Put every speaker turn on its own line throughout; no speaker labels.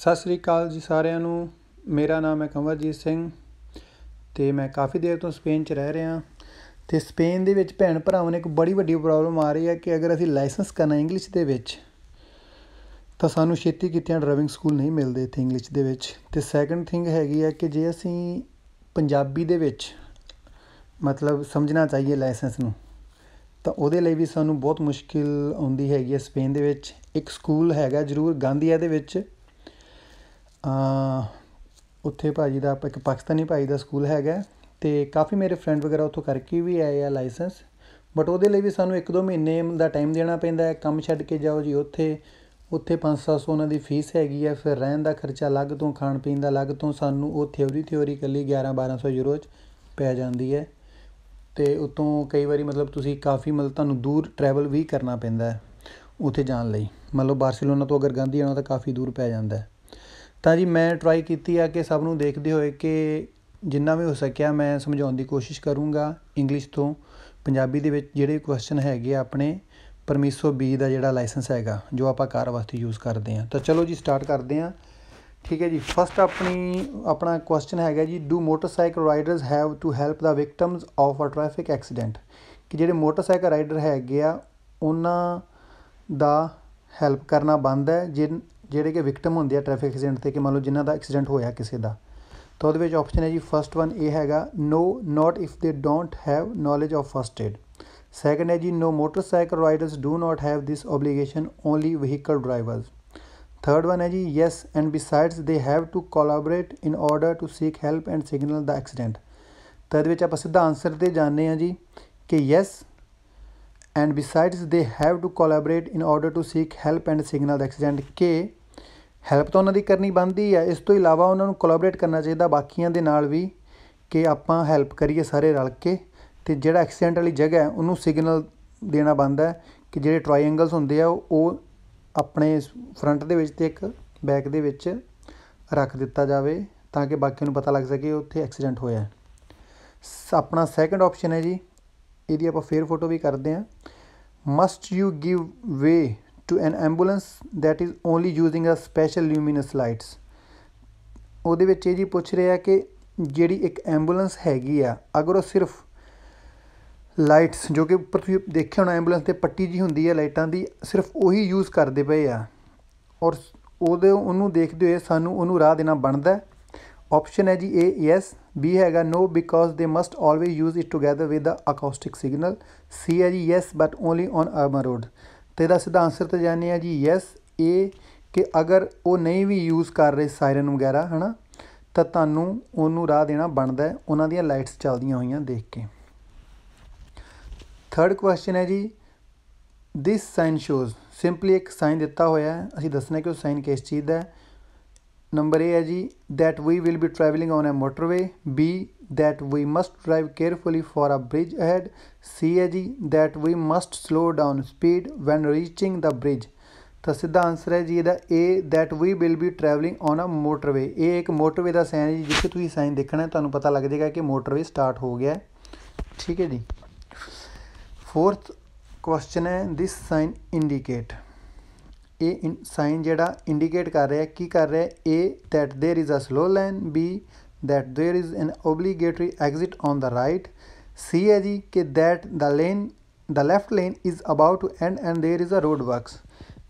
ਸਤਿ ਸ੍ਰੀ ਅਕਾਲ ਜੀ ਸਾਰਿਆਂ ਨੂੰ ਮੇਰਾ ਨਾਮ ਹੈ ਕੰਵਰਜੀਤ ਸਿੰਘ ਤੇ ਮੈਂ ਕਾਫੀ ਦੇਰ ਤੋਂ ਸਪੇਨ 'ਚ ਰਹਿ ਰਿਹਾ ਤੇ ਸਪੇਨ ਦੇ ਵਿੱਚ ਭੈਣ ਭਰਾਵਾਂ ਨੂੰ ਇੱਕ ਬੜੀ ਵੱਡੀ ਪ੍ਰੋਬਲਮ ਆ ਰਹੀ ਹੈ ਕਿ ਅਗਰ ਅਸੀਂ ਲਾਇਸੈਂਸ ਕਰਨਾ ਇੰਗਲਿਸ਼ ਦੇ ਵਿੱਚ ਤਾਂ ਸਾਨੂੰ ਛੇਤੀ ਕਿਤੇ ਡਰਾਈਵਿੰਗ ਸਕੂਲ ਨਹੀਂ ਮਿਲਦੇ ਇੱਥੇ ਇੰਗਲਿਸ਼ ਦੇ ਵਿੱਚ ਤੇ ਸੈਕੰਡ ਥਿੰਗ ਹੈਗੀ ਹੈ ਕਿ ਜੇ ਅਸੀਂ ਪੰਜਾਬੀ ਦੇ ਵਿੱਚ ਮਤਲਬ ਸਮਝਣਾ ਚਾਹੀਏ ਲਾਇਸੈਂਸ ਨੂੰ ਤਾਂ ਉਹਦੇ ਲਈ ਵੀ ਸਾਨੂੰ ਬਹੁਤ ਮੁਸ਼ਕਿਲ ਆਉਂਦੀ ਹੈਗੀ ਹੈ ਸਪੇਨ ਦੇ ਵਿੱਚ ਇੱਕ ਸਕੂਲ ਹੈਗਾ ਜ਼ਰੂਰ ਗਾਂਧੀਆ ਦੇ ਵਿੱਚ ਉੱਥੇ ਭਾਜੀ ਦਾ ਇੱਕ ਪਾਕਿਸਤਾਨੀ ਭਾਈ ਦਾ ਸਕੂਲ ਹੈਗਾ ਤੇ ਕਾਫੀ ਮੇਰੇ ਫਰੈਂਡ ਵਗੈਰਾ ਉੱਥੋਂ ਕਰਕੇ ਵੀ ਆਏ ਆ ਲਾਇਸੈਂਸ ਬਟ ਉਹਦੇ ਲਈ ਵੀ ਸਾਨੂੰ ਇੱਕ ਦੋ ਮਹੀਨੇ ਦਾ ਟਾਈਮ ਦੇਣਾ ਪੈਂਦਾ ਹੈ ਕੰਮ ਛੱਡ ਕੇ ਜਾਓ ਜੀ ਉੱਥੇ ਉੱਥੇ 5-700 ਉਹਨਾਂ ਦੀ ਫੀਸ ਹੈਗੀ ਹੈ ਫਿਰ ਰਹਿਣ ਦਾ ਖਰਚਾ ਅਲੱਗ ਤੋਂ ਖਾਣ ਪੀਣ ਦਾ ਅਲੱਗ ਤੋਂ ਸਾਨੂੰ ਉਹ ਥਿਉਰੀ ਥਿਉਰੀ ਕੱਲੀ 11-1200 ਯੂਰੋ ਚ ਪੈ ਜਾਂਦੀ ਹੈ ਤੇ ਉਤੋਂ ਕਈ ਵਾਰੀ ਮਤਲਬ ਤੁਸੀਂ ਕਾਫੀ ਮਤਲਬ ਤੁਹਾਨੂੰ ਦੂਰ ਟਰੈਵਲ ਵੀ ਕਰਨਾ ਪੈਂਦਾ ਹੈ ਉੱਥੇ ਜਾਣ ਲਈ ਮੰਨ ਲਓ ਬਾਰਸੀਲੋਨਾ ਤੋਂ ਅਗਰ ਗਾਂਧੀ ਆਣਾ ਤਾਂ ਕਾਫੀ ਦੂਰ ਪੈ ਜਾਂਦਾ ਹੈ ਤਾਂ ਜੀ ਮੈਂ ਟਰਾਈ ਕੀਤੀ ਆ ਕਿ ਸਭ ਨੂੰ ਦੇਖਦੇ ਹੋਏ ਕਿ ਜਿੰਨਾ ਵੀ ਹੋ ਸਕਿਆ ਮੈਂ ਸਮਝਾਉਣ ਦੀ ਕੋਸ਼ਿਸ਼ ਕਰੂੰਗਾ ਇੰਗਲਿਸ਼ ਤੋਂ ਪੰਜਾਬੀ ਦੇ ਵਿੱਚ ਜਿਹੜੇ ਕੁਐਸਚਨ ਹੈਗੇ ਆਪਣੇ ਪਰਮਿਸੋ ਬੀ ਦਾ ਜਿਹੜਾ ਲਾਇਸੈਂਸ ਹੈਗਾ ਜੋ ਆਪਾਂ ਕਾਰ ਵਾਸਤੇ ਯੂਜ਼ ਕਰਦੇ ਆ ਤਾਂ ਚਲੋ ਜੀ ਸਟਾਰਟ ਕਰਦੇ ਆ ਠੀਕ ਹੈ ਜੀ ਫਸਟ ਆਪਣੀ ਆਪਣਾ ਕੁਐਸਚਨ ਹੈਗਾ ਜੀ do motorcycle riders have to help the victims of a traffic accident ਕਿ ਜਿਹੜੇ ਮੋਟਰਸਾਈਕਲ ਰਾਈਡਰ ਹੈਗੇ ਆ ਉਹਨਾਂ ਦਾ ਹੈਲਪ ਕਰਨਾ ਬੰਦ ਹੈ ਜੇ ਜਿਹੜੇ ਕਿ ਵਿਕਟਮ ਹੁੰਦੇ ਆ ਟ੍ਰੈਫਿਕ ਐਕਸੀਡੈਂਟ ਤੇ ਕਿ ਮੰਨ ਲਓ ਜਿਨ੍ਹਾਂ ਦਾ ਐਕਸੀਡੈਂਟ ਹੋਇਆ ਕਿਸੇ ਦਾ ਤਾਂ ਉਹਦੇ ਵਿੱਚ ਆਪਸ਼ਨ ਹੈ ਜੀ ਫਰਸਟ ਵਨ ਇਹ ਹੈਗਾ no not if they don't have knowledge of first aid second ਹੈ ਜੀ no motorcycle riders do not have this obligation only vehicle drivers third one ਹੈ ਜੀ yes and besides they have to collaborate in order to seek help and signal the accident ਤਾਂ ਇਹਦੇ ਵਿੱਚ ਆਪਾਂ ਸਿੱਧਾ answer ਤੇ ਜਾਣਦੇ ਆ ਜੀ ਕਿ yes and besides they have to collaborate in order to seek help and signal the accident ਕਿ ਹੈਲਪ ਤਾਂ ਉਹਨਾਂ ਦੀ ਕਰਨੀ ਬਣਦੀ ਆ ਇਸ ਤੋਂ ਇਲਾਵਾ ਉਹਨਾਂ ਨੂੰ ਕੋਲੈਬੋਰੇਟ ਕਰਨਾ ਚਾਹੀਦਾ ਬਾਕੀਆਂ ਦੇ ਨਾਲ ਵੀ ਕਿ ਆਪਾਂ ਹੈਲਪ ਕਰੀਏ ਸਾਰੇ ਰਲ ਕੇ ਤੇ ਜਿਹੜਾ ਐਕਸੀਡੈਂਟ ਵਾਲੀ ਜਗ੍ਹਾ ਹੈ ਉਹਨੂੰ ਸਿਗਨਲ ਦੇਣਾ ਬੰਦਾ ਹੈ ਕਿ ਜਿਹੜੇ ਟ੍ਰਾਇੰਗਲਸ ਹੁੰਦੇ ਆ ਉਹ ਆਪਣੇ ਫਰੰਟ ਦੇ ਵਿੱਚ ਤੇ ਇੱਕ ਬੈਕ ਦੇ ਵਿੱਚ ਰੱਖ ਦਿੱਤਾ ਜਾਵੇ ਤਾਂ ਕਿ ਬਾਕੀਆਂ ਨੂੰ ਪਤਾ ਲੱਗ ਸਕੇ ਉੱਥੇ ਐਕਸੀਡੈਂਟ ਹੋਇਆ ਹੈ ਆਪਣਾ ਸੈਕੰਡ ਆਪਸ਼ਨ ਹੈ ਜੀ ਇਹਦੀ ਆਪਾਂ ਫੇਰ ਫੋਟੋ ਵੀ ਕਰਦੇ ਆ must you give way to an ambulance that is only using a special luminous lights ਉਹਦੇ ਵਿੱਚ ਇਹ ਜੀ ਪੁੱਛ ਰਿਹਾ ਕਿ ਜਿਹੜੀ ਇੱਕ ਐਂਬੂਲੈਂਸ ਹੈਗੀ ਆ ਅਗਰ ਉਹ ਸਿਰਫ ਲਾਈਟਸ ਜੋ ਕਿ ਉੱਪਰ ਤੁਸੀਂ ਦੇਖਿਆ ਹੋਣਾ ਐਂਬੂਲੈਂਸ ਤੇ ਪੱਟੀ ਜੀ ਹੁੰਦੀ ਹੈ ਲਾਈਟਾਂ ਦੀ ਸਿਰਫ ਉਹੀ ਯੂਜ਼ ਕਰਦੇ ਪਏ ਆ ਔਰ ਉਹਦੇ ਉਹਨੂੰ ਦੇਖਦੇ ਹੋਏ ਸਾਨੂੰ ਉਹਨੂੰ ਰਾਹ ਦੇਣਾ ਬਣਦਾ ਆਪਸ਼ਨ ਹੈ ਜੀ ਏ ਯੈਸ ਬੀ ਹੈਗਾ no because they must always use it together with the acoustic signal C ਹੈ ਜੀ yes but only on urban road ਤੇ ਇਹਦਾ ਸਿੱਧਾ ਆਨਸਰ ਤੇ ਜਾਣੇ ਆ ਜੀ ਯੈਸ ਇਹ ਕਿ ਅਗਰ ਉਹ ਨਹੀਂ ਵੀ ਯੂਜ਼ ਕਰ ਰਹੇ ਸਾਇਰਨ ਵਗੈਰਾ ਹਨਾ ਤਾਂ ਤੁਹਾਨੂੰ ਉਹਨੂੰ ਰਾਹ ਦੇਣਾ ਬਣਦਾ ਹੈ ਉਹਨਾਂ ਦੀਆਂ ਲਾਈਟਸ ਚੱਲਦੀਆਂ ਹੋਈਆਂ ਦੇਖ ਕੇ ਥਰਡ ਕੁਐਸਚਨ ਹੈ ਜੀ ਥਿਸ ਸਾਈਨ ਸ਼ੋਜ਼ ਸਿੰਪਲੀ ਇੱਕ ਸਾਈਨ ਦਿੱਤਾ ਹੋਇਆ ਹੈ ਅਸੀਂ ਦੱਸਣਾ ਕਿ ਉਹ ਸਾਈਨ ਕਿਸ ਚੀਜ਼ ਦਾ ਹੈ ਨੰਬਰ A ਹੈ ਜੀ that we will be traveling on a motorway B that we must drive carefully for a bridge ahead, CAG that we must slow down speed when reaching the bridge. ਤਾਂ ਸਿੱਧਾ answer ਹੈ ਜੀ ਇਹਦਾ A that we will be traveling on a motorway ਇਹ ਇੱਕ motorway ਦਾ sign ਹੈ ਜੀ ਜਿੱਥੇ ਤੁਸੀਂ ਸਾਈਨ ਦੇਖਣਾ ਤੁਹਾਨੂੰ ਪਤਾ ਲੱਗ ਜਾਏਗਾ ਕਿ ਮੋਟਰਵੇ ਸਟਾਰਟ ਹੋ ਗਿਆ ਠੀਕ ਹੈ ਜੀ ਫੋਰਥ ਕੁਐਸਚਨ ਹੈ a ਸਾਈਨ ਇੰਡੀਕੇਟ ਇਹ ਸਾਈਨ ਜਿਹੜਾ ਇੰਡੀਕੇਟ ਕਰ ਰਿਹਾ ਕੀ ਕਰ ਰਿਹਾ A that there is a slow lane B that there is an obligatory exit on the right C hai ji ke that the lane the left lane is about to end and there is a roadworks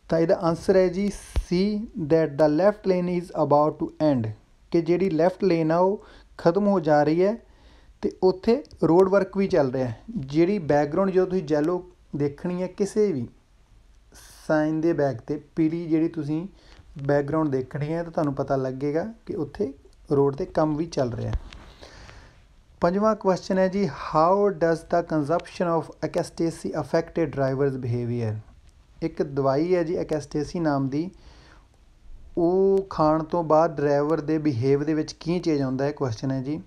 ਤਾਂ ਇਹਦਾ answer hai ji C that the left lane is about to end ke jehdi left lane ho khatam ho ja rahi hai te utthe road work vi ਵੀ ਚੱਲ ਰਿਹਾ ਹੈ ਜਿਹੜੀ background ਜੋ ਤੁਸੀਂ yellow ਦੇਖਣੀ ਹੈ ਕਿਸੇ ਵੀ ਸਾਈਨ ਦੇ ਬੈਕ ਤੇ ਪੀਲੀ ਜਿਹੜੀ ਤੁਸੀਂ ਬੈਕਗ੍ਰਾਉਂਡ ਦੇਖਣੀ ਹੈ ਤਾਂ ਤੁਹਾਨੂੰ ਪਤਾ ਲੱਗੇਗਾ ਕਿ ਉੱਥੇ ਰੋਡ ਤੇ ਕੰਮ ਵੀ ਚੱਲ ਰਿਹਾ ਹੈ ਪੰਜਵਾਂ ਕੁਐਸਚਨ ਹੈ ਜੀ how does the consumption of ecstasy affected drivers behaviour ਇੱਕ ਦਵਾਈ ਹੈ ਜੀ ਐਕਸਟੇਸੀ ਨਾਮ ਦੀ ਉਹ ਖਾਣ ਤੋਂ ਬਾਅਦ ਡਰਾਈਵਰ ਦੇ ਬਿਹੇਵ ਦੇ ਵਿੱਚ ਕੀ ਚੇਂਜ ਆਉਂਦਾ ਹੈ ਕੁਐਸਚਨ ਹੈ ਜੀ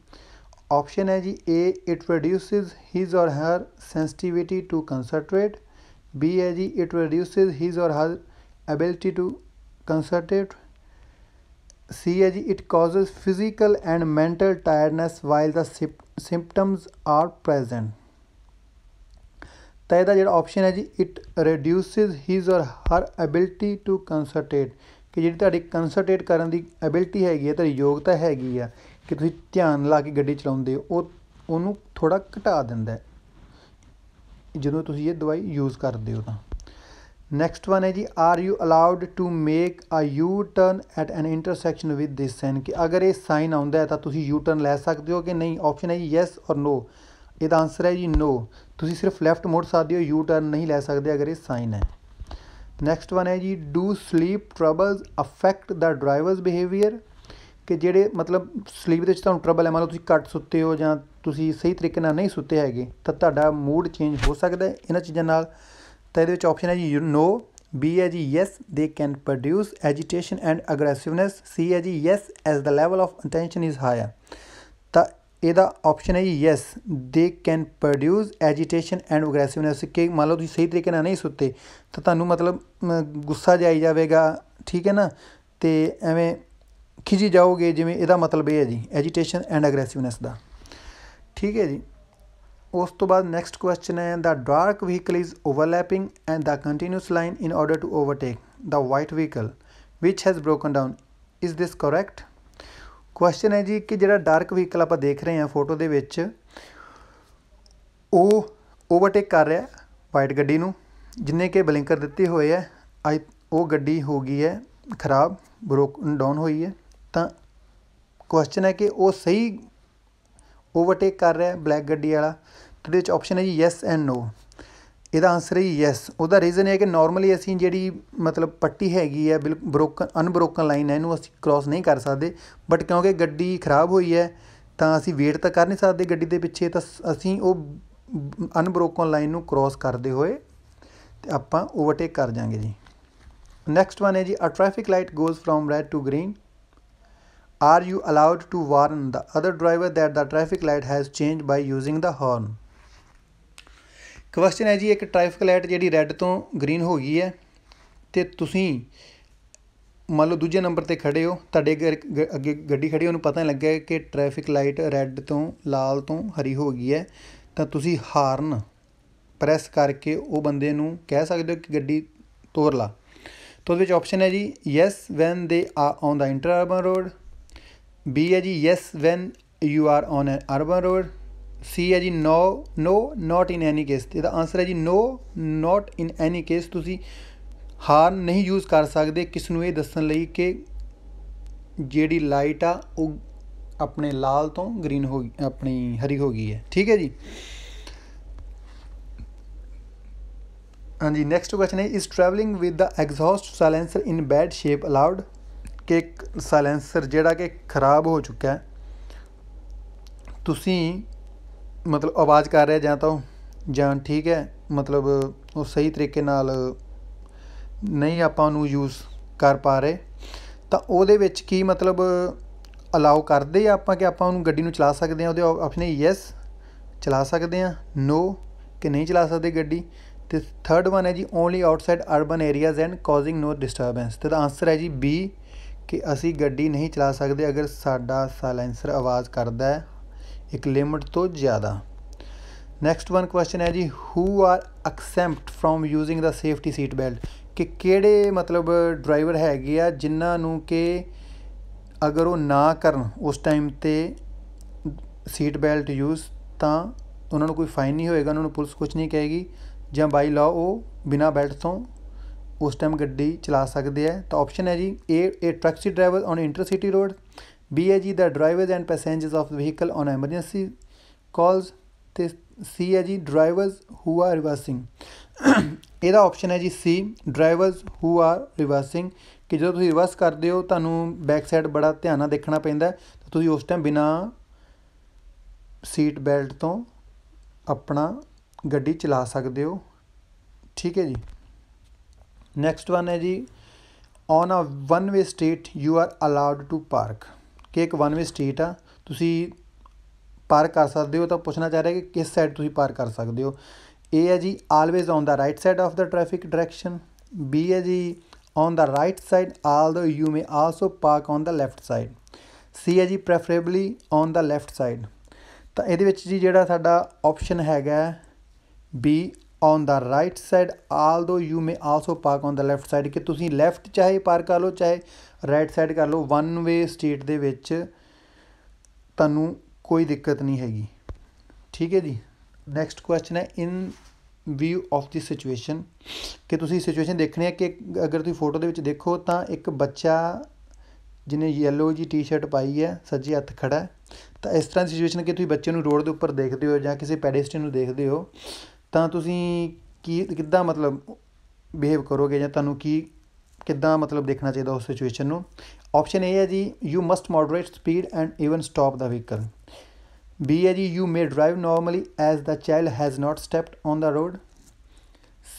ਆਪਸ਼ਨ ਹੈ ਜੀ A it reduces his or her sensitivity to concentrate B ਹੈ ਜੀ it reduces his or her ability to concentrate C ਹੈ ਜੀ it causes physical and mental tiredness while the symptoms are present ਤਾਂ ਇਹਦਾ ਜਿਹੜਾ option ਹੈ ਜੀ it reduces his or her ability to concentrate ਕਿ ਜਿਹੜੀ ਤੁਹਾਡੀ ਕਨਸੈਂਟਰੇਟ ਕਰਨ ਦੀ ਅਬਿਲਟੀ ਹੈਗੀ ਹੈ ਤੁਹਾਡੀ ਯੋਗਤਾ ਹੈਗੀ ਆ ਕਿ ਤੁਸੀਂ ਧਿਆਨ ਲਾ ਕੇ ਗੱਡੀ ਚਲਾਉਂਦੇ ਹੋ ਉਹ ਉਹਨੂੰ ਥੋੜਾ ਘਟਾ ਦਿੰਦਾ ਜਦੋਂ ਤੁਸੀਂ ਇਹ ਦਵਾਈ ਯੂਜ਼ ਕਰਦੇ ਹੋ ਤਾਂ ਨੈਕਸਟ ਵਨ ਹੈ ਜੀ are you allowed to make a U turn at an intersection with this sign ਕਿ ਅਗਰ ਇਹ ਸਾਈਨ ਆਉਂਦਾ ਹੈ ਤਾਂ ਤੁਸੀਂ ਯੂ ਟਰਨ ਲੈ ਸਕਦੇ ਹੋ ਕਿ ਨਹੀਂ ਆਪਸ਼ਨ ਹੈ ਜੀ ਯੈਸ অর ਨੋ ਇਹਦਾ ਆਨਸਰ ਹੈ ਜੀ ਨੋ ਤੁਸੀਂ ਸਿਰਫ ਲੈਫਟ ਮੋੜ ਸਕਦੇ ਹੋ ਯੂ ਟਰਨ ਨਹੀਂ ਲੈ ਸਕਦੇ ਅਗਰ ਇਹ ਸਾਈਨ ਹੈ ਨੈਕਸਟ ਵਨ ਹੈ ਜੀ do sleep troubles affect the drivers behaviour ਕਿ ਜਿਹੜੇ ਮਤਲਬ ਸਲੀਪ ਦੇ ਵਿੱਚ ਤੁਹਾਨੂੰ ਟਰਬਲ ਹੈ ਮੰਨ ਲਓ ਤੁਸੀਂ ਘੱਟ ਸੁੱਤੇ ਹੋ ਜਾਂ ਤੁਸੀਂ ਸਹੀ ਤਰੀਕੇ ਨਾਲ ਨਹੀਂ ਸੁੱਤੇ ਹੈਗੇ ਤਾਂ ਤੁਹਾਡਾ ਮੂਡ ਚੇਂਜ ਹੋ ਸਕਦਾ ਹੈ ਇਹਨਾਂ ਚੀਜ਼ਾਂ ਨਾਲ ਤਾਂ ਇਹਦੇ ਵਿੱਚ ਆਪਸ਼ਨ ਹੈ ਜੀ ਨੋ ਬੀ ਹੈ ਜੀ yes they can produce agitation and aggressiveness C ਹੈ ਜੀ yes as the level of attention is higher ਤਾਂ ਇਹਦਾ ਆਪਸ਼ਨ ਹੈ ਜੀ yes they can produce agitation and aggressiveness ਕਿ ਮੰਨ ਲਓ ਤੁਸੀਂ ਸਹੀ ਤਰੀਕੇ ਨਾਲ ਨਹੀਂ ਸੁੱਤੇ ਤਾਂ ਤੁਹਾਨੂੰ ਮਤਲਬ ਗੁੱਸਾ ਜਾਈ ਜਾਵੇਗਾ ਠੀਕ ਹੈ ਨਾ ਤੇ ਐਵੇਂ ਖਿਜੀ ਜਾਓਗੇ ਜਿਵੇਂ ਇਹਦਾ ਮਤਲਬ ਇਹ ਹੈ ਜੀ ਐਜੀਟੇਸ਼ਨ ਐਂਡ ਅਗਰੈਸਿਵਨੈਸ ਦਾ ਠੀਕ ਹੈ ਜੀ ਉਸ ਤੋਂ ਬਾਅਦ ਨੈਕਸਟ ਕੁਐਸਚਨ ਹੈ the dark vehicle is overlapping and the continuous line in order to overtake the white vehicle which has broken down is this correct question ਹੈ ਜੀ ਕਿ ਜਿਹੜਾ ਡਾਰਕ ਵਹੀਕਲ ਆਪਾਂ ਦੇਖ ਰਹੇ ਹਾਂ ਫੋਟੋ ਦੇ ਵਿੱਚ ਉਹ ਓਵਰਟੇਕ ਕਰ ਰਿਹਾ ਵਾਈਟ ਗੱਡੀ ਨੂੰ ਜਿੰਨੇ ਕਿ ਬਲਿੰਕਰ ਦਿੱਤੇ ਹੋਏ ਆ ਅੱਜ ਉਹ ਗੱਡੀ ਹੋ ਗਈ ਹੈ ਖਰਾਬ ਬ੍ਰੋਕਨ ਡਾਊਨ ਹੋਈ ਹੈ ਤਾਂ ਕੁਐਸਚਨ ਹੈ ਕਿ ਉਹ ਸਹੀ ਓਵਰਟੇਕ ਕਰ ਰਿਹਾ ਬਲੈਕ ਗੱਡੀ ਵਾਲਾ ਤੇ ਇਹਦੇ ਵਿੱਚ ਆਪਸ਼ਨ ਹੈ ਜੀ ਯੈਸ ਐਂਡ ਨੋ ਇਹਦਾ ਆਨਸਰ ਹੈ ਯੈਸ ਉਹਦਾ ਰੀਜ਼ਨ ਹੈ ਕਿ ਨਾਰਮਲੀ ਅਸੀਂ ਜਿਹੜੀ ਮਤਲਬ ਪੱਟੀ ਹੈਗੀ ਹੈ ਬਿਲਕੁਲ ਬ੍ਰੋਕਨ ਅਨਬ੍ਰੋਕਨ ਲਾਈਨ ਹੈ ਇਹਨੂੰ ਅਸੀਂ ਕ੍ਰਾਸ ਨਹੀਂ ਕਰ ਸਕਦੇ ਬਟ ਕਿਉਂਕਿ ਗੱਡੀ ਖਰਾਬ ਹੋਈ ਹੈ ਤਾਂ ਅਸੀਂ ਵੇਟ ਤਾਂ ਕਰ ਨਹੀਂ ਸਕਦੇ ਗੱਡੀ ਦੇ ਪਿੱਛੇ ਤਾਂ ਅਸੀਂ ਉਹ ਅਨਬ੍ਰੋਕਨ ਲਾਈਨ ਨੂੰ ਕ੍ਰਾਸ ਕਰਦੇ ਹੋਏ ਤੇ ਆਪਾਂ ਓਵਰਟੇਕ ਕਰ ਜਾਾਂਗੇ ਜੀ ਨੈਕਸਟ ਵਨ ਹੈ ਜੀ a traffic light goes from red to green are you allowed to warn the other driver that the traffic light has changed by using the horn question ਹੈ ਜੀ ਇੱਕ ਟ੍ਰੈਫਿਕ ਲਾਈਟ ਜਿਹੜੀ red ਤੋਂ green ਹੋ ਗਈ ਹੈ ਤੇ ਤੁਸੀਂ ਮੰਨ ਲਓ ਦੂਜੇ ਨੰਬਰ ਤੇ ਖੜੇ ਹੋ ਤੁਹਾਡੇ ਅੱਗੇ ਗੱਡੀ ਖੜੀ ਉਹਨੂੰ ਪਤਾ ਨਹੀਂ ਲੱਗਿਆ ਕਿ ਟ੍ਰੈਫਿਕ ਲਾਈਟ ਰੈੱਡ ਤੋਂ ਲਾਲ ਤੋਂ ਹਰੀ ਹੋ ਗਈ ਹੈ ਤਾਂ ਤੁਸੀਂ ਹਾਰਨ ਪ੍ਰੈਸ ਕਰਕੇ ਉਹ ਬੰਦੇ ਨੂੰ ਕਹਿ ਸਕਦੇ ਹੋ ਕਿ ਗੱਡੀ ਤੋਰ ਲਾ ਤਾਂ ਉਹਦੇ ਵਿੱਚ ਆਪਸ਼ਨ ਹੈ ਜੀ yes when they are on the inter urban road B ਹੈ ਜੀ yes when you are on urban road C ਹੈ ਜੀ ਨੋ ਨੋ ਨਾਟ ਇਨ ਐਨੀ ਕੇਸ ਇਹਦਾ ਆਨਸਰ ਹੈ ਜੀ ਨੋ ਨਾਟ ਇਨ ਐਨੀ ਕੇਸ ਤੁਸੀਂ ਹਾਰ ਨਹੀਂ ਯੂਜ਼ ਕਰ ਸਕਦੇ ਕਿਸ ਨੂੰ ਇਹ ਦੱਸਣ ਲਈ ਕਿ ਜਿਹੜੀ ਲਾਈਟ ਆ ਉਹ ਆਪਣੇ ਲਾਲ ਤੋਂ ਗ੍ਰੀਨ ਹੋ ਗਈ ਆਪਣੀ ਹਰੀ ਹੋ ਗਈ ਹੈ ਠੀਕ ਹੈ ਜੀ ਹਾਂਜੀ ਨੈਕਸਟ ਕੁਐਸਚਨ ਹੈ ਇਸ travelling with the exhaust silencer in bad shape allowed ਕਿ ਸਾਇਲੈਂਸਰ ਜਿਹੜਾ ਕਿ ਖਰਾਬ ਹੋ ਚੁੱਕਾ ਹੈ ਤੁਸੀਂ ਮਤਲਬ ਆਵਾਜ਼ ਕਰ ਰਿਹਾ ਜਾਂ ਤਾਂ ਜਾਂ ਠੀਕ ਹੈ ਮਤਲਬ ਉਹ ਸਹੀ ਤਰੀਕੇ ਨਾਲ ਨਹੀਂ ਆਪਾਂ ਨੂੰ ਯੂਜ਼ ਕਰ ਪਾ ਰਹੇ ਤਾਂ ਉਹਦੇ ਵਿੱਚ ਕੀ ਮਤਲਬ ਅਲਾਉ ਕਰਦੇ ਆ ਆਪਾਂ ਕਿ ਆਪਾਂ ਉਹਨੂੰ ਗੱਡੀ ਨੂੰ ਚਲਾ ਸਕਦੇ ਆ ਉਹਦੇ ਆਪਸ਼ਨ ਹੈ ਯੈਸ ਚਲਾ ਸਕਦੇ ਆ ਨੋ ਕਿ ਨਹੀਂ ਚਲਾ ਸਕਦੇ ਗੱਡੀ ਤੇ ਥਰਡ ਵਨ ਹੈ ਜੀ only outside urban areas and causing no disturbance ਤੇ ਦਾ ਆਨਸਰ ਹੈ ਜੀ ਬੀ ਕਿ ਅਸੀਂ ਗੱਡੀ ਨਹੀਂ ਚਲਾ ਸਕਦੇ ਅਗਰ ਸਾਡਾ ਸਾਇਲੈਂਸਰ ਆਵਾਜ਼ ਕਰਦਾ ਹੈ ਇੱਕ ਲਿਮਟ ਤੋਂ ਜ਼ਿਆਦਾ ਨੈਕਸਟ ਵਨ ਕੁਐਸਚਨ ਹੈ ਜੀ who are exempt from using the safety seat belt ਕਿ ਕਿਹੜੇ ਮਤਲਬ ਡਰਾਈਵਰ ਹੈਗੇ ਆ ਜਿਨ੍ਹਾਂ ਨੂੰ ਕਿ ਅਗਰ ਉਹ ਨਾ ਕਰਨ ਉਸ ਟਾਈਮ ਤੇ ਸੀਟ ਬੈਲਟ ਯੂਜ਼ ਤਾਂ ਉਹਨਾਂ ਨੂੰ ਕੋਈ ਫਾਈਨ ਨਹੀਂ ਹੋਏਗਾ ਉਹਨਾਂ ਨੂੰ ਪੁਲਿਸ ਕੁਝ ਨਹੀਂ ਕਹੇਗੀ ਜਾਂ ਬਾਈ ਲਾ ਉਹ ਬਿਨਾ ਬੈਲਟ ਤੋਂ ਉਸ ਟਾਈਮ ਗੱਡੀ ਚਲਾ ਸਕਦੇ ਆ ਤਾਂ ਆਪਸ਼ਨ ਹੈ ਜੀ A truck taxi driver on intercity road BAG the drivers and passengers of the vehicle on emergency calls ਤੇ C ਹੈ ਜੀ ਡਰਾਈਵਰਸ ਹੂ ਆਰ ਰਿਵਰਸਿੰਗ ਇਹਦਾ ਆਪਸ਼ਨ ਹੈ ਜੀ C drivers who are reversing ਕਿ ਜਦੋਂ ਤੁਸੀਂ ਰਿਵਰਸ ਕਰਦੇ ਹੋ ਤੁਹਾਨੂੰ ਬੈਕ ਸਾਈਡ ਬੜਾ ਧਿਆਨ ਨਾਲ ਦੇਖਣਾ ਪੈਂਦਾ ਤਾਂ ਤੁਸੀਂ ਉਸ ਟਾਈਮ ਬਿਨਾ ਸੀਟ ਬੈਲਟ ਤੋਂ ਆਪਣਾ ਗੱਡੀ ਚਲਾ ਸਕਦੇ ਹੋ ਠੀਕ ਹੈ ਜੀ ਨੈਕਸਟ ਵਨ ਹੈ ਜੀ on a one way street you are allowed to park ਕਿ ਇੱਕ ਵਨ ਵੇ ਸਟਰੀਟ ਆ ਤੁਸੀਂ ਪਾਰ ਕਰ ਸਕਦੇ ਹੋ ਤਾਂ ਪੁੱਛਣਾ ਚਾਹ ਰਿਹਾ ਕਿ ਕਿਸ ਸਾਈਡ ਤੁਸੀਂ ਪਾਰ ਕਰ ਸਕਦੇ ਹੋ ਏ ਹੈ ਜੀ always on the right side of the traffic direction B ਹੈ ਜੀ on the right side although you may also park on the left side C ਹੈ ਜੀ preferably on the left side ਤਾਂ ਇਹਦੇ ਵਿੱਚ ਜੀ ਜਿਹੜਾ ਸਾਡਾ ਆਪਸ਼ਨ ਹੈਗਾ B on the right side although you may also park on the left side ਕਿ ਤੁਸੀਂ ਲੈਫਟ ਚਾਹੇ ਪਾਰਕ ਕਰ ਲਓ ਚਾਹੇ ਰਾਈਟ ਸਾਈਡ ਕਰ ਲਓ ਵਨ ਵੇ ਸਟੇਟ ਦੇ ਵਿੱਚ ਤੁਹਾਨੂੰ ਕੋਈ ਦਿੱਕਤ ਨਹੀਂ ਹੈਗੀ ਠੀਕ ਹੈ ਜੀ ਨੈਕਸਟ ਕੁਐਸਚਨ ਹੈ in view of the situation ਕਿ ਤੁਸੀਂ ਸਿਚੁਏਸ਼ਨ ਦੇਖਣੀ ਹੈ ਕਿ ਅਗਰ ਤੁਸੀਂ ਫੋਟੋ ਦੇ ਵਿੱਚ ਦੇਖੋ ਤਾਂ ਇੱਕ ਬੱਚਾ ਜਿਨੇ ਯੈਲੋ ਜੀ ਟੀ-ਸ਼ਰਟ ਪਾਈ ਹੈ ਸੱਜੇ ਹੱਥ ਖੜਾ ਹੈ ਤਾਂ ਇਸ ਤਰ੍ਹਾਂ ਦੀ ਸਿਚੁਏਸ਼ਨ ਕਿ ਤੁਸੀਂ ਬੱਚੇ ਨੂੰ ਰੋਡ ਦੇ ਉੱਪਰ ਦੇਖਦੇ ਹੋ ਜਾਂ ਕਿਸੇ ਪੈਡੈਸਟਰੀਅਨ ਨੂੰ ਦੇਖਦੇ ਹੋ ਤਾਂ ਤੁਸੀਂ ਕੀ ਕਿੱਦਾਂ ਮਤਲਬ ਬਿਹੇਵ ਕਰੋਗੇ ਜਾਂ ਤੁਹਾਨੂੰ ਕੀ ਕਿੱਦਾਂ ਮਤਲਬ ਦੇਖਣਾ ਚਾਹੀਦਾ ਉਸ ਸਿਚੁਏਸ਼ਨ ਨੂੰ ਆਪਸ਼ਨ ਏ ਹੈ ਜੀ you must moderate speed and even stop the vehicle B ਹੈ ਜੀ you may drive normally as the child has not stepped on the road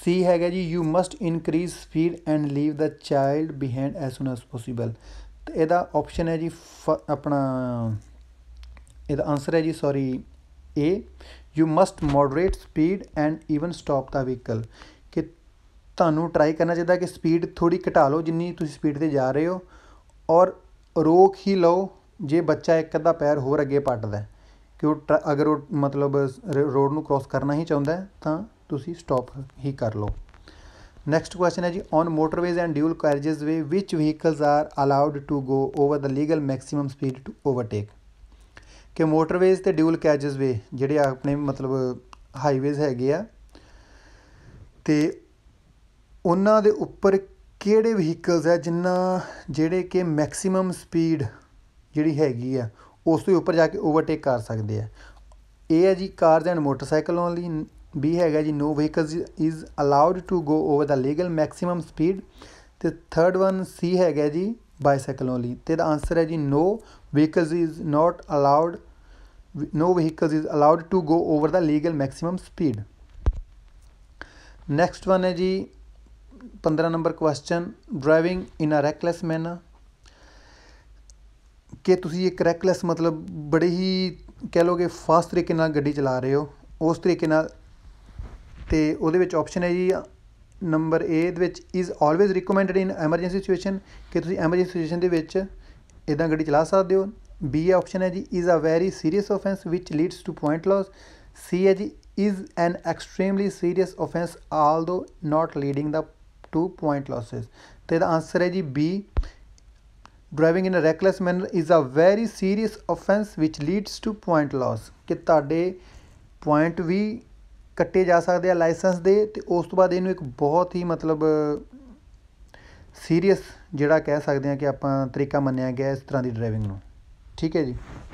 C ਹੈਗਾ ਜੀ you must increase speed and leave the child behind as soon as possible ਤੇ ਇਹਦਾ option ਹੈ ਜੀ ਆਪਣਾ ਇਹਦਾ ਆਨਸਰ ਹੈ ਜੀ sorry A you must moderate speed and even stop the vehicle ਤੁਹਾਨੂੰ ਟਰਾਈ ਕਰਨਾ ਚਾਹੀਦਾ ਕਿ ਸਪੀਡ ਥੋੜੀ ਘਟਾ ਲਓ ਜਿੰਨੀ ਤੁਸੀਂ ਸਪੀਡ 'ਤੇ ਜਾ ਰਹੇ ਹੋ ਔਰ ਰੋਕ ਹੀ ਲਓ ਜੇ ਬੱਚਾ ਇੱਕ ਅੱਧਾ ਪੈਰ ਹੋਰ ਅੱਗੇ ਪੱਟਦਾ ਕਿ ਉਹ ਅਗਰ ਉਹ ਮਤਲਬ ਰੋਡ ਨੂੰ ਕ੍ਰੋਸ ਕਰਨਾ ਹੀ ਚਾਹੁੰਦਾ ਤਾਂ ਤੁਸੀਂ ਸਟਾਪ ਹੀ ਕਰ ਲਓ ਨੈਕਸਟ ਕੁਐਸਚਨ ਹੈ ਜੀ on motorways and dual carriageway which vehicles are allowed to go over the legal maximum speed to overtake ਕਿ ਮੋਟਰਵੇਜ਼ ਤੇ ਡਿਊਲ ਕੈਰੇजेस ਵੇ ਜਿਹੜੇ ਆਪਣੇ ਮਤਲਬ ਹਾਈਵੇਜ਼ ਹੈਗੇ ਆ ਤੇ ਉਹਨਾਂ ਦੇ ਉੱਪਰ ਕਿਹੜੇ ਵਹੀਕਲਸ ਹੈ ਜਿਨ੍ਹਾਂ ਜਿਹੜੇ ਕਿ ਮੈਕਸਿਮਮ ਸਪੀਡ ਜਿਹੜੀ ਹੈਗੀ ਆ ਉਸ ਤੋਂ ਉੱਪਰ ਜਾ ਕੇ ਓਵਰਟੇਕ ਕਰ ਸਕਦੇ ਆ ਇਹ ਹੈ ਜੀ cars and motorcycle only B ਹੈਗਾ ਜੀ no vehicles is allowed to go over the legal maximum speed ਤੇ ਥਰਡ ਵਨ ਸੀ ਹੈਗਾ ਜੀ ਬਾਈਸਾਈਕਲ ਓਨਲੀ ਤੇ ਦਾ ਆਨਸਰ ਹੈ ਜੀ no vehicles is not allowed no vehicles is allowed to go over the legal maximum speed next one ਹੈ ਜੀ 15 number question driving in a reckless manner ਕਿ ਤੁਸੀਂ ਇੱਕ ਰੈਕਲੈਸ ਮਤਲਬ ਬੜੇ ਹੀ ਕਹਿ ਲੋਗੇ ਫਾਸਟ ਤਰੀਕੇ ਨਾਲ ਗੱਡੀ ਚਲਾ ਰਹੇ ਹੋ ਉਸ ਤਰੀਕੇ ਨਾਲ ਤੇ ਉਹਦੇ ਵਿੱਚ ਆਪਸ਼ਨ ਹੈ ਜੀ ਨੰਬਰ A ਦੇ ਵਿੱਚ is always recommended in emergency situation ਕਿ ਤੁਸੀਂ ਐਮਰਜੈਂਸੀ ਸਿਚੁਏਸ਼ਨ ਦੇ ਵਿੱਚ ਇਦਾਂ ਗੱਡੀ ਚਲਾ ਸਕਦੇ ਹੋ B ਆਪਸ਼ਨ ਹੈ ਜੀ is a very serious offence which leads to point loss C ਹੈ ਜੀ is an extremely serious offence although not leading the to point losses ਤੇ ਦਾ ਆਨਸਰ ਹੈ ਜੀ B driving in a reckless manner is a very serious offence which leads to point loss ਕਿ ਤੁਹਾਡੇ point ਵੀ ਕੱਟੇ ਜਾ ਸਕਦੇ ਆ licence ਦੇ ਤੇ ਉਸ ਤੋਂ ਬਾਅਦ ਇਹਨੂੰ ਇੱਕ ਬਹੁਤ ਹੀ ਮਤਲਬ ਸੀਰੀਅਸ ਜਿਹੜਾ ਕਹਿ ਸਕਦੇ ਆ ਕਿ ਆਪਾਂ ਤਰੀਕਾ ਮੰਨਿਆ ਗਿਆ ਇਸ ਤਰ੍ਹਾਂ ਦੀ ਡਰਾਈਵਿੰਗ ਨੂੰ ਠੀਕ ਹੈ ਜੀ